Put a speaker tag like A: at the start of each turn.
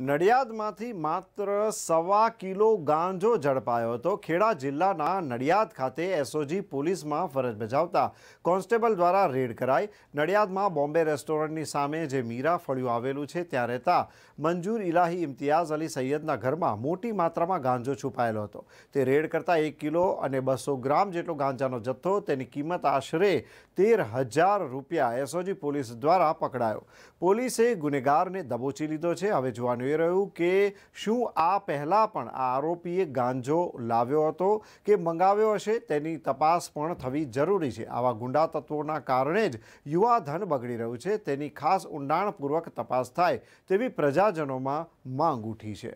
A: નડિયાદમાંથી માત્ર સવા કિલો ગાંજો જડાયો તો ખેડા જિલ્લાના નડિયાદ ખાતે એસઓજી પોલીસમાં ફરિયાદ બજાવતા કોન્સ્ટેબલ દ્વારા રેડ કરાઈ નડિયાદમાં બોમ્બે રેસ્ટોરન્ટની સામે જે મીરા ફળ્યું આવેલું છે ત્યાં રહેતા મંજુર ઇલાહી ઇમતીઆઝ અલી સૈયદના ઘરમાં મોટી માત્રામાં ગાંજો છુપાયેલો હતો તે રેડ કરતા 1 કિલો અને 200 ગ્રામ જેટલો ગાંજાનો જથ્થો તેની કિંમત આશરે 13000 રૂપિયા એસઓજી પોલીસ દ્વારા પકડાયો પોલીસે ગુનેગારને દબોચી લીધો છે હવે જો જોવાનું રહ્યું કે શું આ પહેલાં પણ આ આરોપીએ ગાંજો લાવ્યો હતો કે મંગાવ્યો હશે તેની તપાસ પણ થવી જરૂરી છે આવા ગુંડા તત્વોના કારણે જ યુવા ધન બગડી રહ્યું છે તેની ખાસ ઊંડાણપૂર્વક તપાસ થાય તેવી પ્રજાજનોમાં માંગ ઉઠી છે